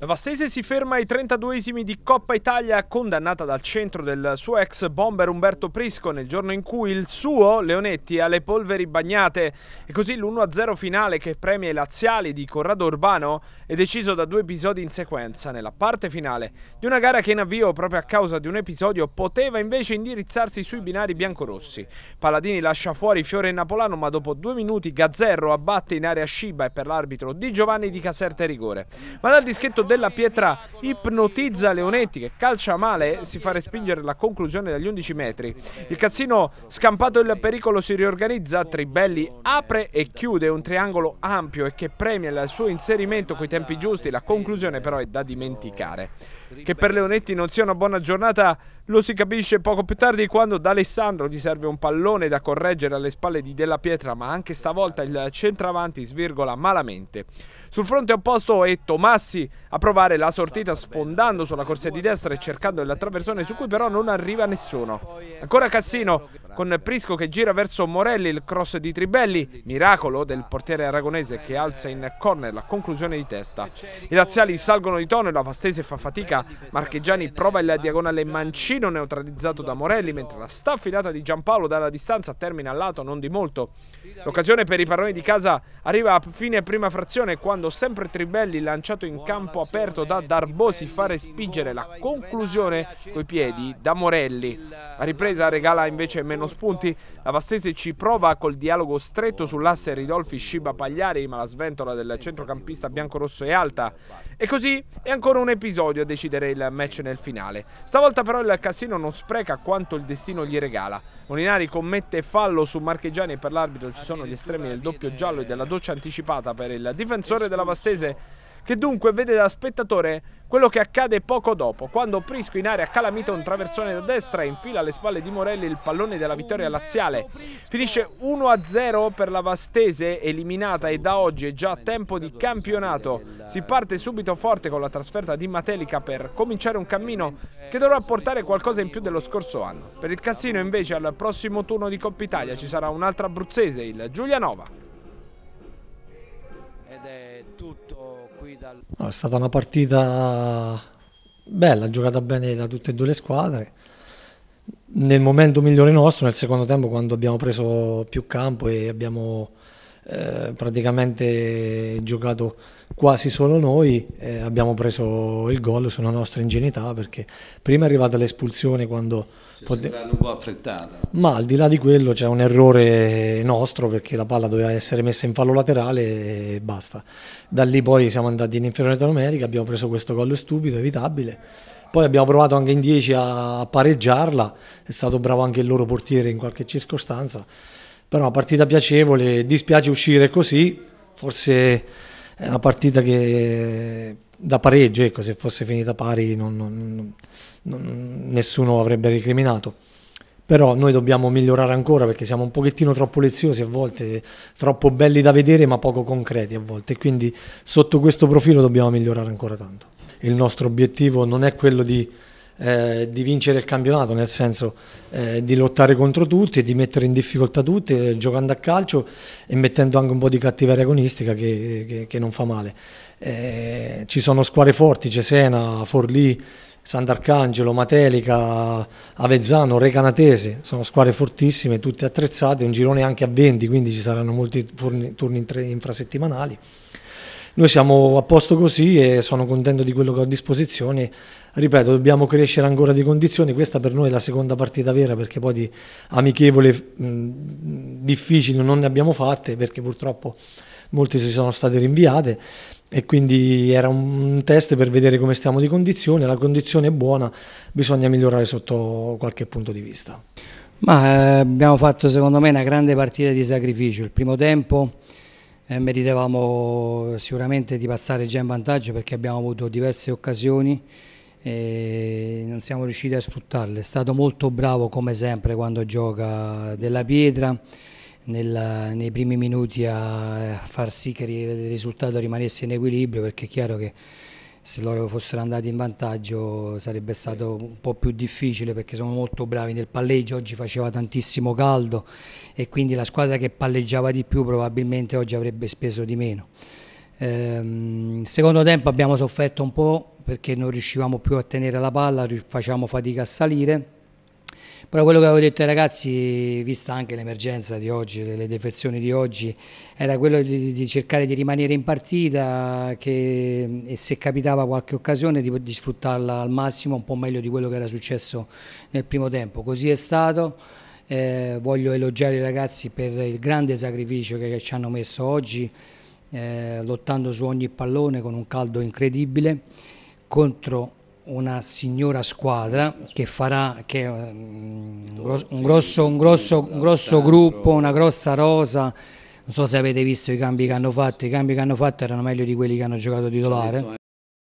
La Vastese si ferma ai 32esimi di Coppa Italia, condannata dal centro del suo ex bomber Umberto Prisco nel giorno in cui il suo Leonetti ha le polveri bagnate. E così l'1-0 finale che premia i laziali di Corrado Urbano è deciso da due episodi in sequenza nella parte finale di una gara che in avvio proprio a causa di un episodio poteva invece indirizzarsi sui binari biancorossi. Paladini lascia fuori Fiore Napolano ma dopo due minuti Gazzerro abbatte in area Sciba e per l'arbitro Di Giovanni di Caserta e rigore. Ma dal dischetto collegamento della pietra ipnotizza Leonetti che calcia male, e si fa respingere la conclusione dagli 11 metri. Il Cazzino scampato il pericolo si riorganizza, Tribelli apre e chiude un triangolo ampio e che premia il suo inserimento coi tempi giusti, la conclusione però è da dimenticare. Che per Leonetti non sia una buona giornata lo si capisce poco più tardi quando da Alessandro gli serve un pallone da correggere alle spalle di Della Pietra, ma anche stavolta il centravanti svirgola malamente. Sul fronte opposto è Tomassi a provare la sortita sfondando sulla corsia di destra e cercando il traversone su cui però non arriva nessuno. Ancora Cassino, con Prisco che gira verso Morelli il cross di Tribelli, miracolo del portiere aragonese che alza in corner la conclusione di testa. I laziali salgono di tono e la Vastese fa fatica, Marcheggiani prova il diagonale mancino neutralizzato da Morelli mentre la staffilata di Giampaolo dalla distanza termina a lato non di molto. L'occasione per i paroni di casa arriva a fine prima frazione quando sempre Tribelli lanciato in campo aperto da Darbosi fa respingere la conclusione coi piedi da Morelli. La ripresa regala invece meno spunti, la Vastese ci prova col dialogo stretto sull'asse Ridolfi Sciba Pagliari, ma la sventola del centrocampista biancorosso è alta. E così è ancora un episodio a decidere il match nel finale. Stavolta però il Cassino non spreca quanto il destino gli regala. Molinari commette fallo su Marchegiani e per l'arbitro ci sono gli estremi del doppio giallo e della doccia anticipata per il difensore della Vastese che dunque vede da spettatore quello che accade poco dopo, quando Prisco in area calamita un traversone da destra e infila alle spalle di Morelli il pallone della vittoria laziale. Finisce 1-0 per la Vastese, eliminata e da oggi è già tempo di campionato. Si parte subito forte con la trasferta di Matelica per cominciare un cammino che dovrà portare qualcosa in più dello scorso anno. Per il Cassino invece al prossimo turno di Coppa Italia ci sarà un'altra abruzzese, il Giulianova. Ed è tutto qui dal... No, è stata una partita bella, giocata bene da tutte e due le squadre. Nel momento migliore nostro, nel secondo tempo, quando abbiamo preso più campo e abbiamo eh, praticamente giocato quasi solo noi, eh, abbiamo preso il gol sulla nostra ingenuità perché prima è arrivata l'espulsione quando... Cioè, pote... un po' affrettata. Ma al di là di quello c'è un errore nostro perché la palla doveva essere messa in fallo laterale e basta. Da lì poi siamo andati in inferiorità numerica, abbiamo preso questo gol stupido, evitabile. Poi abbiamo provato anche in 10 a pareggiarla, è stato bravo anche il loro portiere in qualche circostanza però partita piacevole, dispiace uscire così, forse è una partita che da pareggio, ecco, se fosse finita pari non, non, non, nessuno avrebbe recriminato. Però noi dobbiamo migliorare ancora perché siamo un pochettino troppo leziosi a volte, troppo belli da vedere ma poco concreti a volte. Quindi sotto questo profilo dobbiamo migliorare ancora tanto. Il nostro obiettivo non è quello di eh, di vincere il campionato, nel senso eh, di lottare contro tutti e di mettere in difficoltà tutti eh, giocando a calcio e mettendo anche un po' di cattiveria agonistica che, che, che non fa male. Eh, ci sono squadre forti, Cesena, Forlì, Sant'Arcangelo, Matelica, Avezzano, Recanatese, sono squadre fortissime, tutte attrezzate, un girone anche a 20, quindi ci saranno molti turni infrasettimanali noi siamo a posto così e sono contento di quello che ho a disposizione. Ripeto, dobbiamo crescere ancora di condizioni, questa per noi è la seconda partita vera perché poi di amichevole mh, difficili non ne abbiamo fatte perché purtroppo molte si sono state rinviate e quindi era un test per vedere come stiamo di condizione, la condizione è buona, bisogna migliorare sotto qualche punto di vista. Ma eh, abbiamo fatto secondo me una grande partita di sacrificio, il primo tempo eh, meritavamo sicuramente di passare già in vantaggio perché abbiamo avuto diverse occasioni e non siamo riusciti a sfruttarle. È stato molto bravo come sempre quando gioca della pietra. Nel, nei primi minuti a far sì che il risultato rimanesse in equilibrio perché è chiaro che se loro fossero andati in vantaggio sarebbe stato un po' più difficile perché sono molto bravi nel palleggio, oggi faceva tantissimo caldo e quindi la squadra che palleggiava di più probabilmente oggi avrebbe speso di meno. Ehm, secondo tempo abbiamo sofferto un po' perché non riuscivamo più a tenere la palla, facciamo fatica a salire però quello che avevo detto ai ragazzi, vista anche l'emergenza di oggi, le defezioni di oggi, era quello di, di cercare di rimanere in partita che, e se capitava qualche occasione di, di sfruttarla al massimo un po' meglio di quello che era successo nel primo tempo. Così è stato. Eh, voglio elogiare i ragazzi per il grande sacrificio che, ci hanno messo oggi, eh, lottando su ogni pallone con un caldo incredibile contro una signora squadra che farà che, um, un, grosso, un, grosso, un grosso gruppo, una grossa rosa. Non so se avete visto i cambi che hanno fatto, i cambi che hanno fatto erano meglio di quelli che hanno giocato titolare. Certo,